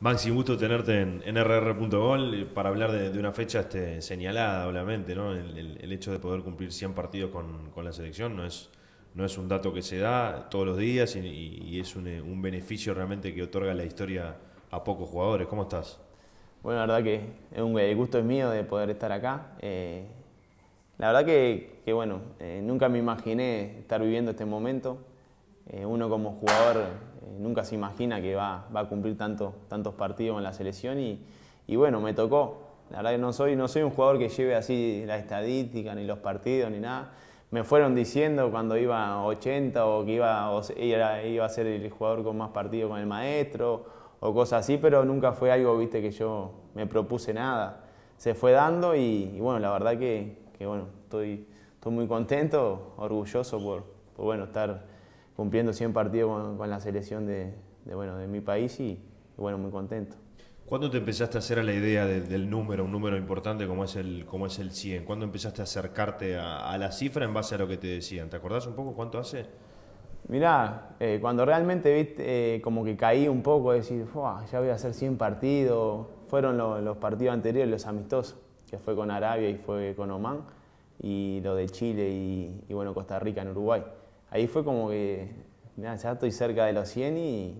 Maxi, gusto tenerte en, rr.gol eh, para hablar de, una fecha este, señalada, obviamente, ¿no? El, hecho de poder cumplir 100 partidos con, con, la selección no es, no es un dato que se da todos los días y, es eh, un, beneficio realmente que otorga la historia a pocos jugadores. ¿Cómo estás? Bueno, la verdad que es un, el gusto es mío de poder estar acá. Eh, la verdad que, bueno, nunca me imaginé estar viviendo este momento. Eh, uno como jugador eh, nunca se imagina que va, a cumplir tantos partidos en la selección y, bueno, me tocó. La verdad que no soy, no soy un jugador que lleve así la estadística, ni los partidos, ni nada. Me fueron diciendo cuando iba 80 o que iba, iba a ser el jugador con más partidos con el maestro o cosas así, pero nunca fue algo, viste, que yo me propuse nada. Se fue dando y, bueno, la verdad que, bueno, estoy, estoy muy contento, orgulloso por, por bueno, estar cumpliendo 100 partidos con, la selección de, bueno, de mi país y, bueno, muy contento. ¿Cuándo te empezaste a hacer a la idea del número, un número importante como es el, como es el 100? ¿Cuándo empezaste a acercarte a, la cifra en base a lo que te decían? ¿Te acordás un poco cuánto hace? Mirá, eh, cuando realmente viste, eh, como que caí un poco, decir, ya voy a hacer 100 partidos, fueron los partidos anteriores, los amistosos, que fue con Arabia y fue con Oman, y lo de Chile y, y bueno, Costa Rica en Uruguay ahí fue como que mirá, ya estoy cerca de los 100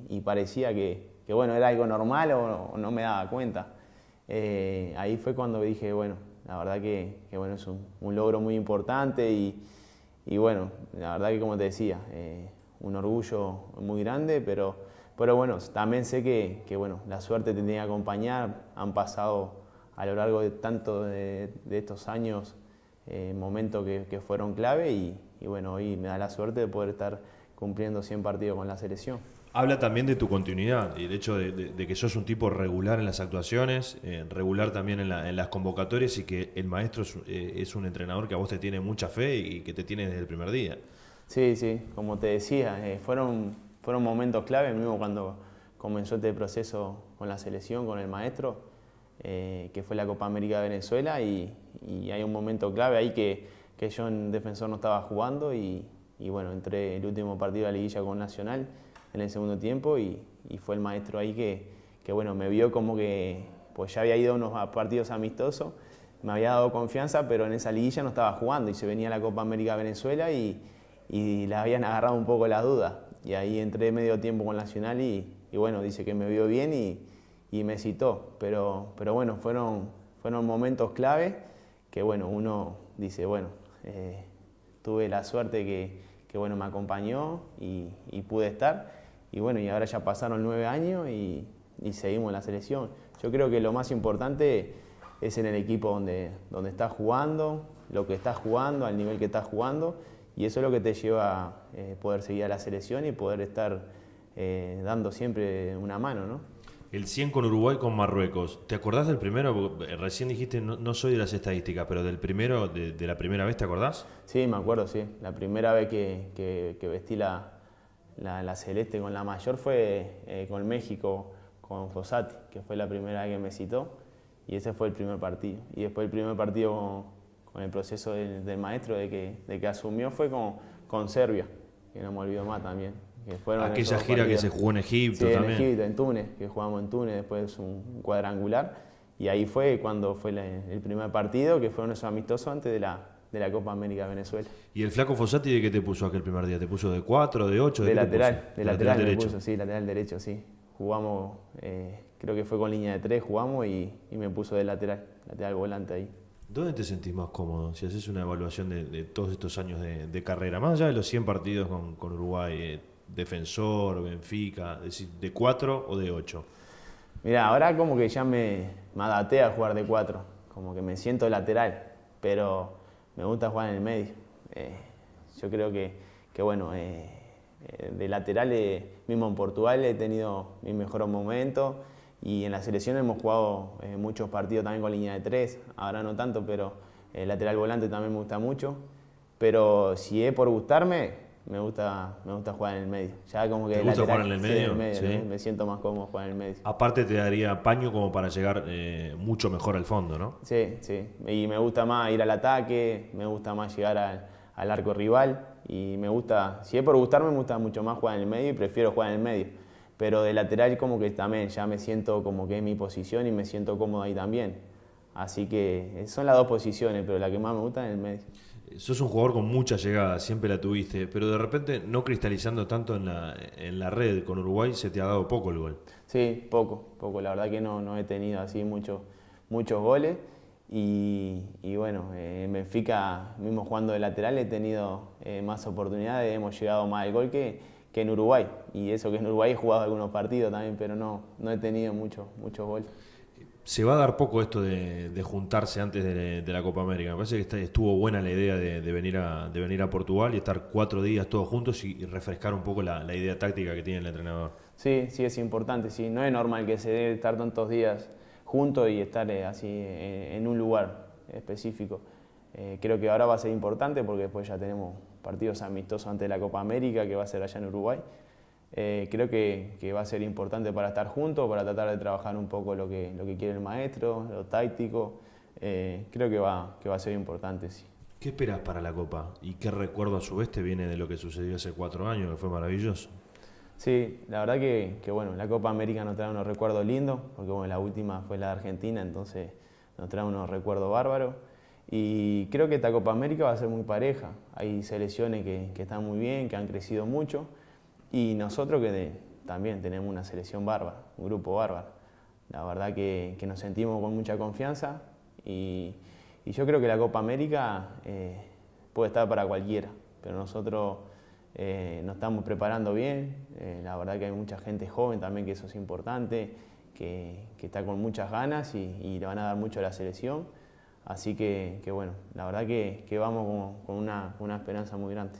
y, parecía que, bueno, era algo normal o, no me daba cuenta. Eh, ahí fue cuando dije, bueno, la verdad que, bueno, es un, logro muy importante y, bueno, la verdad que como te decía, eh, un orgullo muy grande, pero, pero bueno, también sé que, bueno, la suerte te tenía que acompañar, han pasado a lo largo de tanto de, estos años eh, momentos que, que fueron clave y, y bueno, hoy me da la suerte de poder estar cumpliendo 100 partidos con la selección. Habla también de tu continuidad y de hecho de, que sos un tipo regular en las actuaciones, eh, regular también en, las convocatorias y que el maestro eh, es, un entrenador que a vos te tiene mucha fe y que te tiene desde el primer día. Sí, sí, como te decía, eh, fueron, fueron momentos clave, mismo cuando comenzó este proceso con la selección, con el maestro, que fue la Copa América de Venezuela y hay un momento clave ahí que que yo en defensor no estaba jugando y, bueno, entré el último partido de la liguilla con Nacional en el segundo tiempo y, fue el maestro ahí que, bueno, me vio como que pues ya había ido a unos partidos amistosos, me había dado confianza, pero en esa liguilla no estaba jugando y se venía la Copa América Venezuela y, y la habían agarrado un poco las dudas. Y ahí entré medio tiempo con Nacional y, bueno, dice que me vio bien y, me citó. Pero, pero bueno, fueron, fueron momentos clave que bueno, uno dice, bueno, eh, tuve la suerte que, me acompañó y, pude estar. Y bueno, y ahora ya pasaron nueve años y, seguimos en la selección. Yo creo que lo más importante es en el equipo donde, estás jugando, lo que estás jugando, al nivel que estás jugando. Y eso es lo que te lleva a eh, poder seguir a la selección y poder estar eh, dando siempre una mano, ¿no? El 100 con Uruguay, con Marruecos. ¿Te acordás del primero? Eh, recién dijiste, no, soy de las estadísticas, pero del primero, de, la primera vez, ¿te acordás? Sí, me acuerdo, sí. La primera vez que, vestí la, celeste con la mayor fue eh, con México, con Fossati, que fue la primera vez que me citó. Y ese fue el primer partido. Y después el primer partido con, el proceso del, maestro de que, asumió fue con, con Serbia, que no me olvido más también Aquella gira que se jugó en Egipto en Egipto, en Túnez, que jugamos en Túnez, después un cuadrangular. Y ahí fue cuando fue el primer partido, que fueron esos amistosos antes de la, de la Copa América de Venezuela. ¿Y el flaco Fossati de qué te puso aquel primer día? ¿Te puso de 4, de 8? De, lateral, de lateral, derecho. Puso, sí, lateral derecho, sí. Jugamos, eh, creo que fue con línea de 3, jugamos y, me puso de lateral, lateral volante ahí. ¿Dónde te sentís más cómodo si haces una evaluación de, todos estos años de, carrera? Más allá de los 100 partidos con, Uruguay, eh, Defensor, Benfica? ¿de 4 o de 8? Mira, ahora como que ya me, a jugar de 4, como que me siento lateral, pero me gusta jugar en el medio. Eh, yo creo que, bueno, eh, eh, de lateral, mismo en Portugal he tenido mis mejor momentos y en la selección hemos jugado muchos partidos también con línea de 3, ahora no tanto, pero el lateral volante también me gusta mucho. Pero si es por gustarme, me gusta, me gusta jugar en el medio. Ya como que gusta jugar en el medio? Sí, Me siento más cómodo jugar en el medio. Aparte te daría paño como para llegar eh, mucho mejor al fondo, ¿no? Sí, sí. Y me gusta más ir al ataque, me gusta más llegar al, al arco rival. Y me gusta, si es por gustarme, me gusta mucho más jugar en el medio y prefiero jugar en el medio. Pero de lateral como que también ya me siento como que es mi posición y me siento cómodo ahí también. Así que son las dos posiciones, pero la que más me gusta es en el medio sos un jugador con mucha llegada, siempre la tuviste, pero de repente no cristalizando tanto en la, en la red con Uruguay, se te ha dado poco el gol. Sí, poco, poco. La verdad que no, he tenido así muchos goles. Y, bueno, eh, en Benfica, mismo jugando de lateral, he tenido eh, más oportunidades, hemos llegado más al gol que, que en Uruguay. Y eso que en Uruguay he jugado algunos partidos también, pero no, no he tenido muchos goles se va a dar poco esto de, juntarse antes de, la Copa América. Me parece que estuvo buena la idea de, venir a, venir a Portugal y estar cuatro días todos juntos y, refrescar un poco la, idea táctica que tiene el entrenador. Sí, sí, es importante. Sí. No es normal que se debe estar tantos días juntos y estar eh, así eh, en, un lugar específico. Eh, creo que ahora va a ser importante porque después ya tenemos partidos amistosos antes de la Copa América que va a ser allá en Uruguay. Eh, creo que, va a ser importante para estar juntos, para tratar de trabajar un poco lo que, lo que quiere el maestro, lo táctico. Eh, creo que va, que va a ser importante, sí. ¿Qué esperas para la Copa? ¿Y qué recuerdo a su vez te viene de lo que sucedió hace cuatro años, que fue maravilloso? Sí, la verdad que, bueno, la Copa América nos trae unos recuerdos lindos, porque bueno, la última fue la de Argentina, entonces nos trae unos recuerdos bárbaros. Y creo que esta Copa América va a ser muy pareja. Hay selecciones que están muy bien, que han crecido mucho y nosotros que también tenemos una selección bárbara, un grupo bárbaro. La verdad que, nos sentimos con mucha confianza y, yo creo que la Copa América eh, puede estar para cualquiera, pero nosotros eh, nos estamos preparando bien, eh, la verdad que hay mucha gente joven también que eso es importante, que, está con muchas ganas y, le van a dar mucho a la selección. Así que, bueno, la verdad que, vamos con, una esperanza muy grande.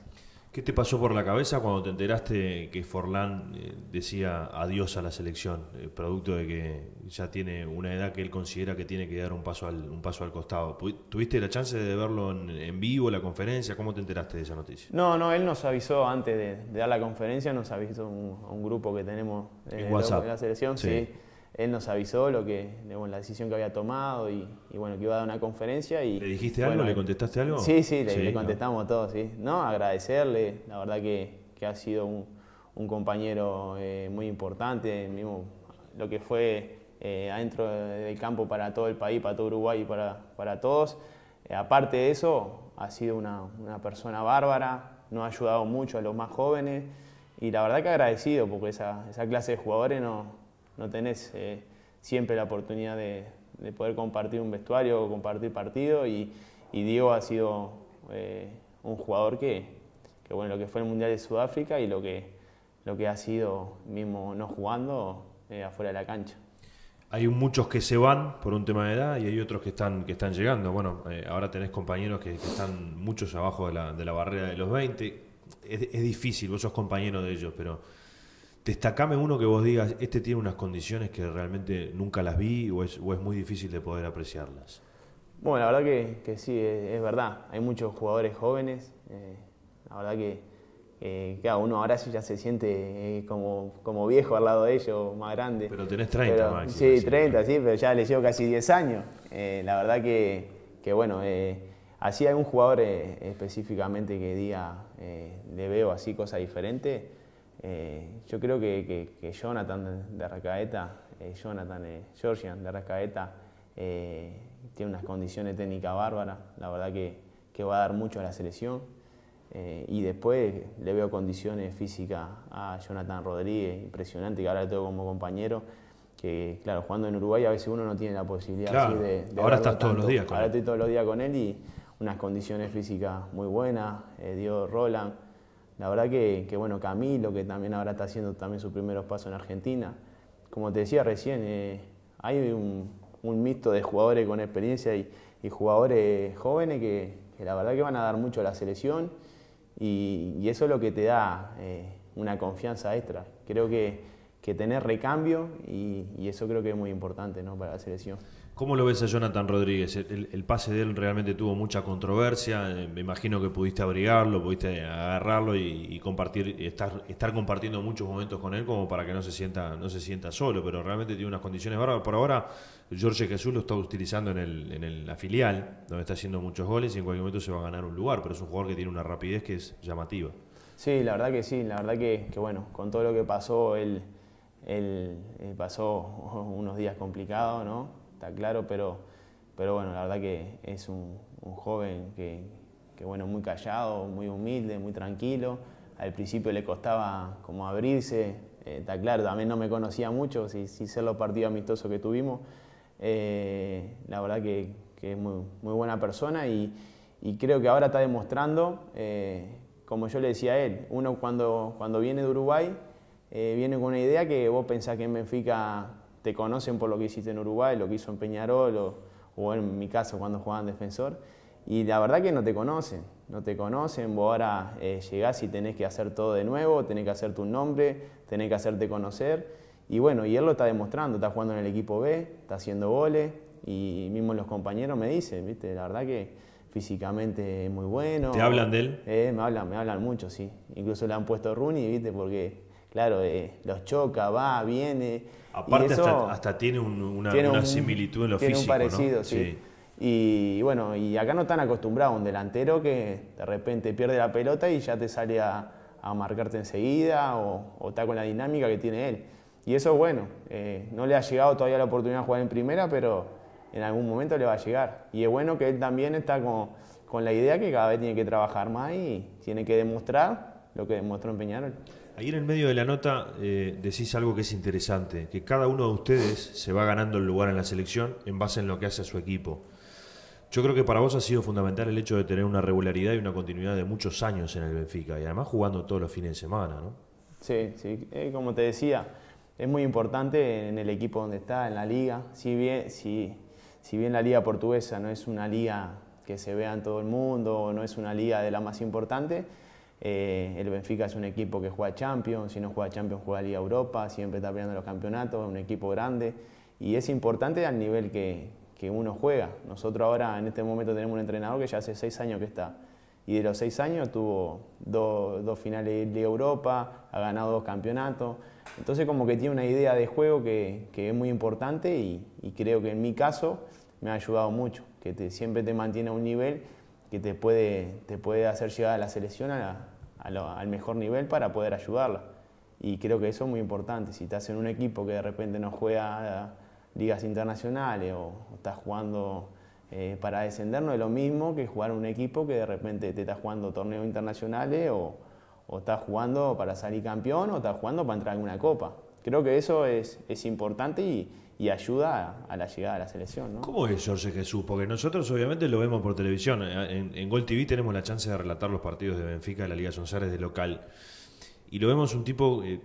¿Qué te pasó por la cabeza cuando te enteraste que Forlán eh, decía adiós a la selección, eh, producto de que ya tiene una edad que él considera que tiene que dar un paso al, un paso al costado? ¿Tuviste la chance de verlo en, vivo, la conferencia? ¿Cómo te enteraste de esa noticia? No, no, él nos avisó antes de, dar la conferencia, nos avisó un, un grupo que tenemos eh, en WhatsApp. la selección, sí él nos avisó lo que, la decisión que había tomado y, bueno, que iba a dar una conferencia. Y, ¿Le dijiste algo? ¿Le contestaste algo? Sí, sí, le, contestamos a todo, sí. No, agradecerle, la verdad que, ha sido un, compañero eh, muy importante, lo que fue eh, adentro del campo para todo el país, para todo Uruguay y para, todos. Eh, aparte de eso, ha sido una, persona bárbara, nos ha ayudado mucho a los más jóvenes y la verdad que agradecido porque esa, esa clase de jugadores no no tenés eh, siempre la oportunidad de, poder compartir un vestuario o compartir partido y, y Diego ha sido eh, un jugador que, bueno, lo que fue el Mundial de Sudáfrica y lo que, lo que ha sido mismo no jugando eh, afuera de la cancha. Hay muchos que se van por un tema de edad y hay otros que están, que están llegando. Bueno, ahora tenés compañeros que, están muchos abajo de la, barrera de los 20. Es, es difícil, vos sos compañero de ellos, pero Destacame uno que vos digas, este tiene unas condiciones que realmente nunca las vi o es, muy difícil de poder apreciarlas. Bueno, la verdad que, sí, es, verdad. Hay muchos jugadores jóvenes. Eh, la verdad que, cada uno ahora sí ya se siente eh, como, viejo al lado de ellos, más grande. Pero tenés 30, Sí, 30, sí, pero ya le llevo casi 10 años. Eh, la verdad que, que bueno, así hay un jugador específicamente que diga, le veo así cosas diferentes. Eh, yo creo que, Jonathan de Arrascaeta, eh, Jonathan eh, Georgian de Arrascaeta, tiene unas condiciones técnicas bárbaras, la verdad que, va a dar mucho a la selección. y después le veo condiciones físicas a Jonathan Rodríguez, impresionante, que ahora le tengo como compañero, que claro, jugando en Uruguay a veces uno no tiene la posibilidad de, ahora estás todos los días con él. Ahora estoy todos los días con él y unas condiciones físicas muy buenas, dio Roland la verdad que, bueno, Camilo, que también ahora está haciendo también sus primeros pasos en Argentina. Como te decía recién, eh, hay un, mixto de jugadores con experiencia y, jugadores jóvenes que, la verdad que van a dar mucho a la selección y, eso es lo que te da eh, una confianza extra. Creo que, que tener recambio y, eso creo que es muy importante para la selección. ¿Cómo lo ves a Jonathan Rodríguez? El, pase de él realmente tuvo mucha controversia. Eh, me imagino que pudiste abrigarlo, pudiste agarrarlo y, compartir, estar, estar compartiendo muchos momentos con él como para que no se sienta, no se sienta solo. Pero realmente tiene unas condiciones bárbaras. Por ahora, Jorge Jesús lo está utilizando en, el, en el, la filial, donde está haciendo muchos goles y en cualquier momento se va a ganar un lugar. Pero es un jugador que tiene una rapidez que es llamativa. Sí, la verdad que sí. La verdad que, bueno, con todo lo que pasó, él, él eh, pasó unos días complicados, ¿no? está claro, pero, pero bueno, la verdad que es un, joven que, que, bueno, muy callado, muy humilde, muy tranquilo. Al principio le costaba como abrirse, eh, está claro, también no me conocía mucho, si, si ser los partidos amistosos que tuvimos. Eh, la verdad que, es muy, buena persona y, creo que ahora está demostrando, eh, como yo le decía a él, uno cuando, cuando viene de Uruguay viene con una idea que vos pensás que en Benfica te conocen por lo que hiciste en Uruguay, lo que hizo en Peñarol o, en mi caso cuando jugaba en defensor. Y la verdad que no te conocen, no te conocen, vos ahora eh, llegás y tenés que hacer todo de nuevo, tenés que hacer tu nombre, tenés que hacerte conocer. Y bueno, y él lo está demostrando, está jugando en el equipo B, está haciendo goles, y mismo los compañeros me dicen, viste, la verdad que físicamente es muy bueno. ¿Te hablan de él? Eh, me hablan, me hablan mucho, sí. Incluso le han puesto Rooney, viste, porque, claro, eh, los choca, va, viene Aparte, hasta, tiene, una, similitud en lo físico. un parecido, sí. Y bueno, y acá no están acostumbrados a un delantero que de repente pierde la pelota y ya te sale a, marcarte enseguida o, está con la dinámica que tiene él. Y eso es bueno. Eh, no le ha llegado todavía la oportunidad de jugar en primera, pero en algún momento le va a llegar. Y es bueno que él también está con, con la idea que cada vez tiene que trabajar más y tiene que demostrar lo que demostró en Peñarol. Ahí en el medio de la nota eh, decís algo que es interesante, que cada uno de ustedes se va ganando el lugar en la selección en base en lo que hace a su equipo. Yo creo que para vos ha sido fundamental el hecho de tener una regularidad y una continuidad de muchos años en el Benfica y además jugando todos los fines de semana, ¿no? Sí, sí, eh, como te decía, es muy importante en el equipo donde está, en la liga. Si bien, si, si bien la liga portuguesa no es una liga que se vea en todo el mundo, no es una liga de la más importante, eh, el Benfica es un equipo que juega Champions, si no juega Champions juega Liga Europa, siempre está peleando los campeonatos, es un equipo grande y es importante al nivel que, uno juega. Nosotros ahora en este momento tenemos un entrenador que ya hace seis años que está y de los seis años tuvo dos, finales de Liga Europa, ha ganado dos campeonatos, entonces como que tiene una idea de juego que, es muy importante y, creo que en mi caso me ha ayudado mucho, que siempre te mantiene a un nivel que te puede, te puede hacer llegar a la selección al mejor nivel para poder ayudarla. Y creo que eso es muy importante. Si estás en un equipo que de repente no juega ligas internacionales o, estás jugando eh, para descender, no es lo mismo que jugar un equipo que de repente te está jugando torneos internacionales o, estás jugando para salir campeón o estás jugando para entrar en una copa. Creo que eso es, es importante y, y ayuda a, la llegada de la selección. ¿no? ¿Cómo es Jorge Jesús? Porque nosotros obviamente lo vemos por televisión. En, en Gol TV tenemos la chance de relatar los partidos de Benfica de la Liga Sonsares de local. Y lo vemos un tipo, eh,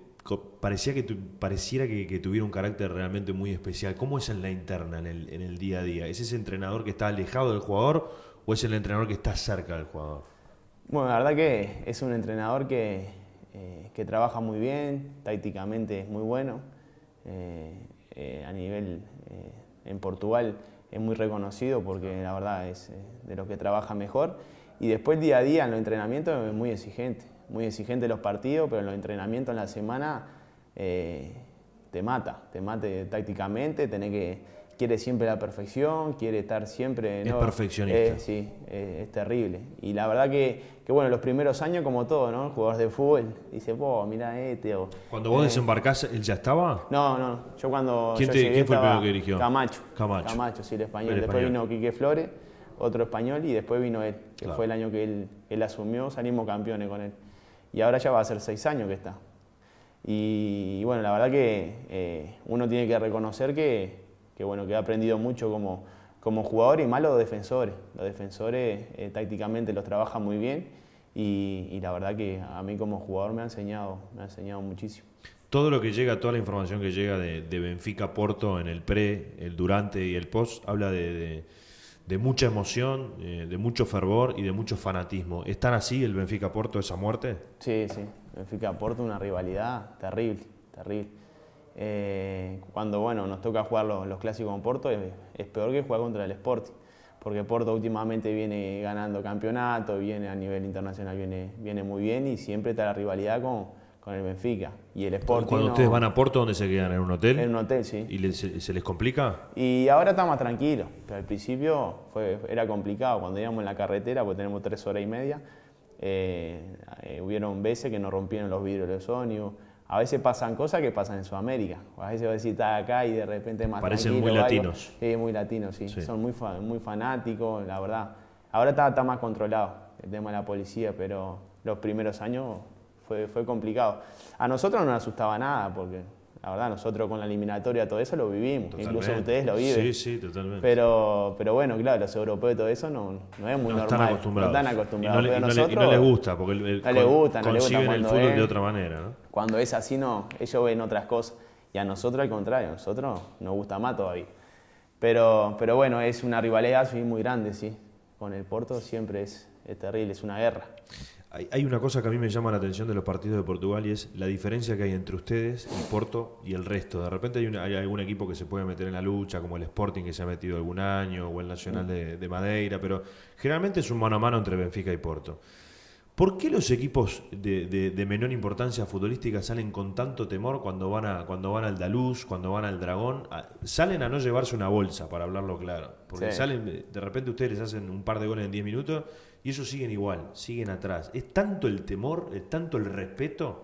parecía que pareciera que, tuviera un carácter realmente muy especial. ¿Cómo es en la interna, en el, día a día? ¿Es ese entrenador que está alejado del jugador o es el entrenador que está cerca del jugador? Bueno, la verdad que es un entrenador que, eh, que trabaja muy bien, tácticamente es muy bueno. Eh, eh, a nivel eh, en Portugal es muy reconocido porque la verdad es eh, de los que trabaja mejor. Y después día a día en los entrenamientos es muy exigente, muy exigente los partidos, pero en los entrenamientos en la semana te mata, te mata tácticamente, tenés que quiere siempre la perfección, quiere estar siempre... ¿no? Es perfeccionista. Eh, sí, eh, es terrible. Y la verdad que, bueno, los primeros años como todo, ¿no? Jugadores de fútbol, dice, oh, mira este. cuando vos eh, desembarcás, ¿él ya estaba? No, no, yo cuando... ¿Quién, fue el primero que dirigió? Camacho. Camacho. sí, el español. después vino Quique Flores, otro español, y después vino él, que fue el año que él, asumió, salimos campeones con él. Y ahora ya va a ser seis años que está. y bueno, la verdad que uno tiene que reconocer que que bueno, que he aprendido mucho como, como jugador y más los defensores. Los defensores eh, tácticamente los trabajan muy bien y, la verdad que a mí como jugador me ha enseñado, me ha enseñado muchísimo. Todo lo que llega, toda la información que llega de, de Benfica Porto en el pre, el durante y el post, habla de, de, mucha emoción, eh, de mucho fervor y de mucho fanatismo. ¿Están así el Benfica Porto, esa muerte? Sí, sí. Benfica Porto, una rivalidad terrible, terrible eh, cuando bueno, nos toca jugar los, clásicos con Porto, es, peor que jugar contra el Sporting, porque Porto últimamente viene ganando campeonato, viene a nivel internacional, viene, viene muy bien y siempre está la rivalidad con, el Benfica y el Cuando ustedes van a Porto, ¿dónde se quedan? ¿En un hotel? En un hotel, sí. ¿Y se, les complica? Y ahora está más tranquilo, pero al principio fue, era complicado, cuando íbamos en la carretera, porque tenemos tres horas y media, eh, eh, hubieron veces que nos rompieron los vidrios de los a veces pasan cosas que pasan en Sudamérica. A veces vas a decir, acá y de repente más Parecen muy latinos. Sí, muy latinos, sí. Son muy, muy fanáticos, la verdad. Ahora está, más controlado el tema de la policía, pero los primeros años fue, fue complicado. A nosotros no nos asustaba nada porque la verdad, nosotros con la eliminatoria, todo eso lo vivimos. Incluso ustedes lo viven. Sí, sí, totalmente. Pero, pero bueno, claro, los europeos y todo eso no, no es muy no normal. Están acostumbrados. No están acostumbrados. Y no, les gusta, porque el, el no les gusta, el fútbol de otra manera. Cuando es así, no, ellos ven otras cosas. Y a nosotros, al contrario, a nosotros nos gusta más todavía. Pero, pero bueno, es una rivalidad muy grande, sí. Con el Porto siempre es terrible, es una guerra hay, una cosa que a mí me llama la atención de los partidos de Portugal y es la diferencia que hay entre ustedes y Porto y el resto. De repente hay, hay algún equipo que se puede meter en la lucha, como el Sporting que se ha metido algún año, o el Nacional de, Madeira, pero generalmente es un mano a mano entre Benfica y Porto. ¿Por qué los equipos de, menor importancia futbolística salen con tanto temor cuando van, a, cuando van al Daluz, cuando van al Dragón? Ah, salen a no llevarse una bolsa, para hablarlo claro. Porque salen, de repente ustedes hacen un par de goles en 10 minutos y ellos siguen igual, siguen atrás. Es tanto el temor, es tanto el respeto.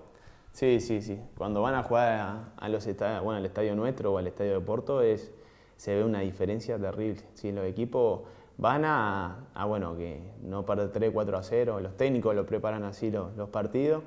Sí, sí, sí. Cuando van a jugar a, los bueno, al estadio nuestro o al estadio de Porto, es, se ve una diferencia terrible. si los equipos van a, bueno, que no perder 3, 4 a 0. Los técnicos lo preparan así los, partidos.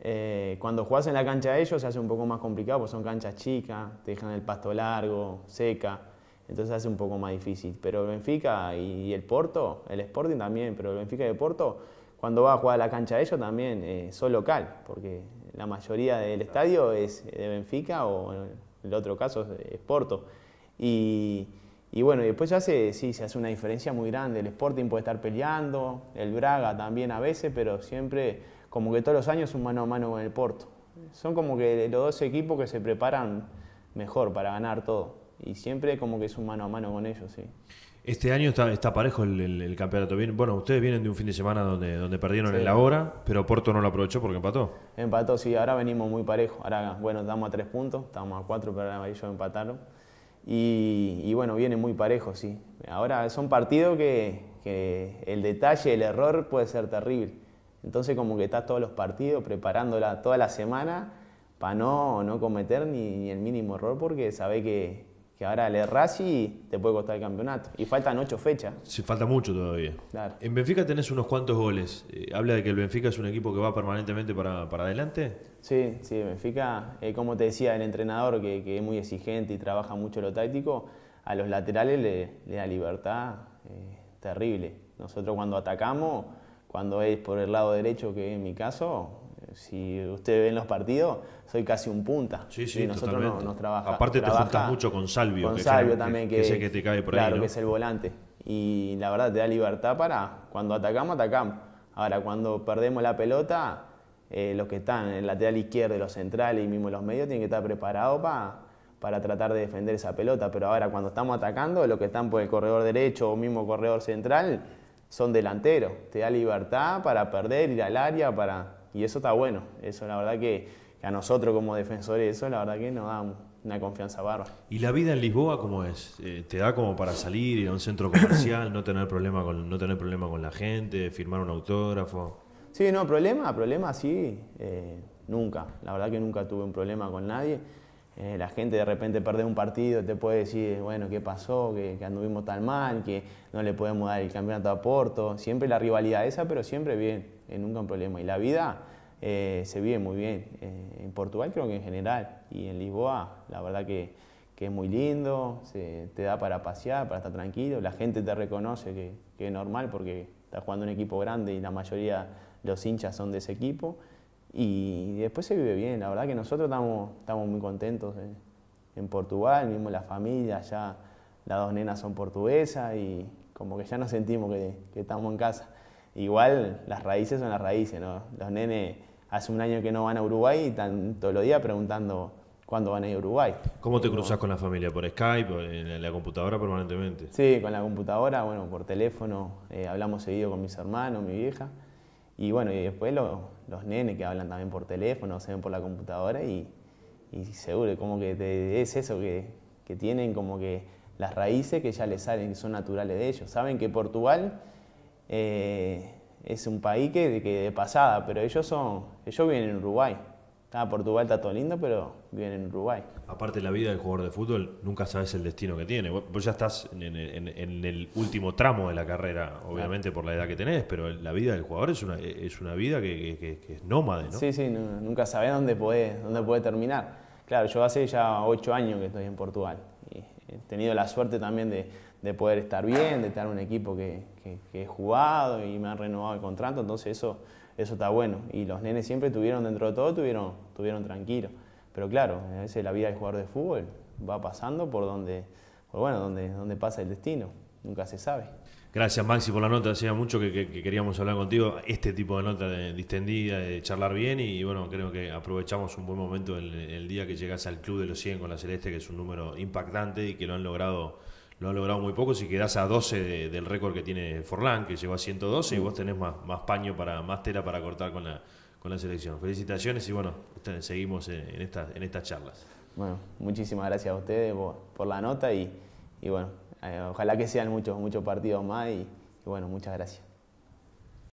Eh, cuando juegas en la cancha de ellos se hace un poco más complicado, porque son canchas chicas, te dejan el pasto largo, seca. Entonces hace un poco más difícil. Pero Benfica y el Porto, el Sporting también, pero Benfica y el Porto, cuando va a jugar a la cancha de ellos también eh, son local, porque la mayoría del estadio es de Benfica o en el otro caso es Porto. Y, y bueno, después ya se, sí, se hace una diferencia muy grande. El Sporting puede estar peleando, el Braga también a veces, pero siempre como que todos los años un mano a mano con el Porto. Son como que los dos equipos que se preparan mejor para ganar todo y siempre como que es un mano a mano con ellos, sí. Este año está, parejo el, campeonato. Bien, bueno, ustedes vienen de un fin de semana donde, donde perdieron en la hora, pero Porto no lo aprovechó porque empató. Empató, sí, ahora venimos muy parejo. Ahora, bueno, estamos a tres puntos, estamos a cuatro, pero ahora ellos empataron. Y, bueno, viene muy parejo, sí. Ahora son partidos que, el detalle, el error puede ser terrible. Entonces como que estás todos los partidos preparándola toda la semana para no, no cometer ni, el mínimo error porque sabés que, que ahora le erras y te puede costar el campeonato. Y faltan ocho fechas. Sí, falta mucho todavía. Claro. En Benfica tenés unos cuantos goles. Eh, ¿Habla de que el Benfica es un equipo que va permanentemente para, adelante? Sí, sí, Benfica, eh, como te decía, el entrenador que, es muy exigente y trabaja mucho lo táctico, a los laterales le, da libertad eh, terrible. Nosotros cuando atacamos, cuando es por el lado derecho, que es mi caso, si ustedes ven los partidos, soy casi un punta. Sí, sí, y nosotros no, nos trabajamos. Aparte te mucho con Salvio. Con que Salvio también, que, te cae por Claro, que es el volante. Y la verdad te da libertad para cuando atacamos, atacamos. Ahora, cuando perdemos la pelota, eh, los que están en el lateral izquierdo, los centrales y mismo los medios tienen que estar preparados para para tratar de defender esa pelota. Pero ahora cuando estamos atacando, los que están por el corredor derecho o mismo corredor central son delanteros. Te da libertad para perder, ir al área, para, y eso está bueno, eso la verdad que, a nosotros como defensores, eso la verdad que nos da una confianza barba ¿Y la vida en Lisboa cómo es? Eh, ¿Te da como para salir, ir a un centro comercial, no tener problema con, no tener problema con la gente, firmar un autógrafo? Sí, no, problema, problema sí, eh, nunca. La verdad que nunca tuve un problema con nadie. Eh, la gente de repente perder un partido, te puede decir, bueno, ¿qué pasó? Que, que, anduvimos tan mal, que no le podemos dar el campeonato a Porto. Siempre la rivalidad esa, pero siempre bien. Eh, nunca un problema. Y la vida eh, se vive muy bien. Eh, en Portugal creo que en general y en Lisboa, la verdad que, es muy lindo, se, te da para pasear, para estar tranquilo, la gente te reconoce que, es normal porque estás jugando un equipo grande y la mayoría los hinchas son de ese equipo. Y después se vive bien, la verdad que nosotros estamos, estamos muy contentos en, Portugal, mismo la familia, ya las dos nenas son portuguesas y como que ya nos sentimos que, que estamos en casa. Igual las raíces son las raíces, ¿no? Los nenes hace un año que no van a Uruguay y están todos los días preguntando cuándo van a ir a Uruguay. ¿Cómo te cruzas con la familia? ¿Por Skype? ¿En la computadora permanentemente? Sí, con la computadora, bueno, por teléfono. Eh, hablamos seguido con mis hermanos, mi vieja. Y bueno, y después los nenes que hablan también por teléfono, se ven por la computadora y, y seguro, como que te, es eso que, que tienen como que las raíces que ya les salen, que son naturales de ellos. Saben que Portugal eh, es un país que, que, de pasada, pero ellos son, ellos viven en Uruguay. está ah, Portugal está todo lindo, pero vienen en Uruguay. Aparte la vida del jugador de fútbol, nunca sabes el destino que tiene. pues ya estás en, el último tramo de la carrera, obviamente por la edad que tenés, pero la vida del jugador es una, es una vida que, que, es nómade, ¿no? Sí, sí, nunca sabes dónde puede dónde puede terminar. Claro, yo hace ya ocho años que estoy en Portugal. Y he tenido la suerte también de, de poder estar bien, de tener un equipo que, que, he jugado y me han renovado el contrato, entonces eso, eso está bueno. Y los nenes siempre tuvieron, dentro de todo, tuvieron, tuvieron tranquilo. Pero claro, a veces la vida del jugador de fútbol va pasando por donde, bueno, donde, donde pasa el destino, nunca se sabe. Gracias Maxi por la nota, hacía mucho que, queríamos hablar contigo, este tipo de nota de distendida, de charlar bien y bueno, creo que aprovechamos un buen momento el, el día que llegas al Club de los 100 con la Celeste, que es un número impactante y que lo han logrado lo han logrado muy poco. Si quedas a 12 del récord que tiene Forlán, que llegó a 112, y vos tenés más, más paño para, más tela para cortar con la, con la selección. Felicitaciones y bueno, ustedes seguimos en, estas en estas charlas. Bueno, muchísimas gracias a ustedes por, la nota y, bueno, eh, ojalá que sean muchos, muchos partidos más y bueno, muchas gracias.